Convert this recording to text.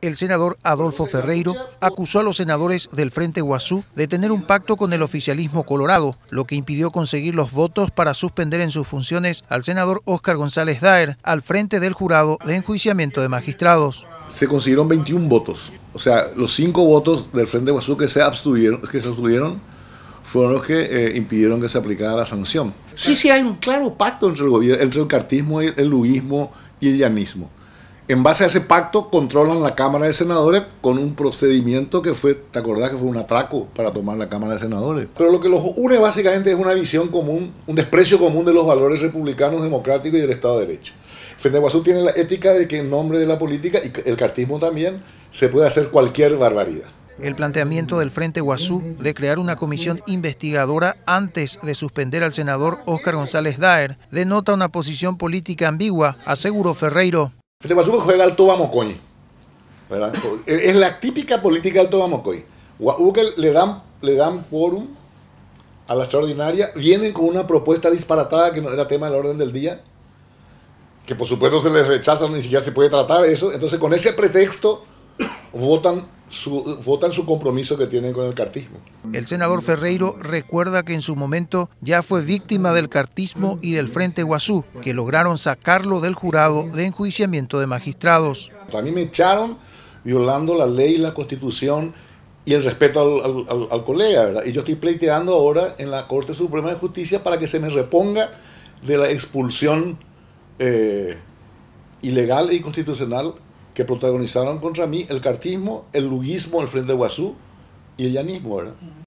El senador Adolfo Ferreiro acusó a los senadores del Frente Guazú de tener un pacto con el oficialismo colorado, lo que impidió conseguir los votos para suspender en sus funciones al senador Oscar González Daer al frente del jurado de enjuiciamiento de magistrados. Se consiguieron 21 votos, o sea, los 5 votos del Frente Guazú que se abstuvieron, fueron los que eh, impidieron que se aplicara la sanción. Sí, sí hay un claro pacto entre el gobierno, entre el cartismo, el luismo y el llanismo en base a ese pacto controlan la Cámara de Senadores con un procedimiento que fue, ¿te acordás que fue un atraco para tomar la Cámara de Senadores? Pero lo que los une básicamente es una visión común, un desprecio común de los valores republicanos, democráticos y del Estado de Derecho. Frente Guazú tiene la ética de que en nombre de la política y el cartismo también se puede hacer cualquier barbaridad. El planteamiento del Frente Guazú de crear una comisión investigadora antes de suspender al senador Óscar González Daer denota una posición política ambigua, aseguró Ferreiro. Frente juega al es la típica política del Tobamocoy. Guauque le dan, le dan quórum a la extraordinaria, vienen con una propuesta disparatada que no era tema del orden del día, que por supuesto se les rechaza, ni siquiera se puede tratar eso. Entonces, con ese pretexto, votan votan su compromiso que tienen con el cartismo. El senador Ferreiro recuerda que en su momento ya fue víctima del cartismo y del Frente Guazú, que lograron sacarlo del jurado de enjuiciamiento de magistrados. A mí me echaron violando la ley, la constitución y el respeto al, colega, ¿verdad? Y yo estoy pleiteando ahora en la Corte Suprema de Justicia para que se me reponga de la expulsión eh, ilegal e inconstitucional que protagonizaron contra mí el cartismo, el luguismo, el Frente de Guazú y el yanismo. ¿verdad?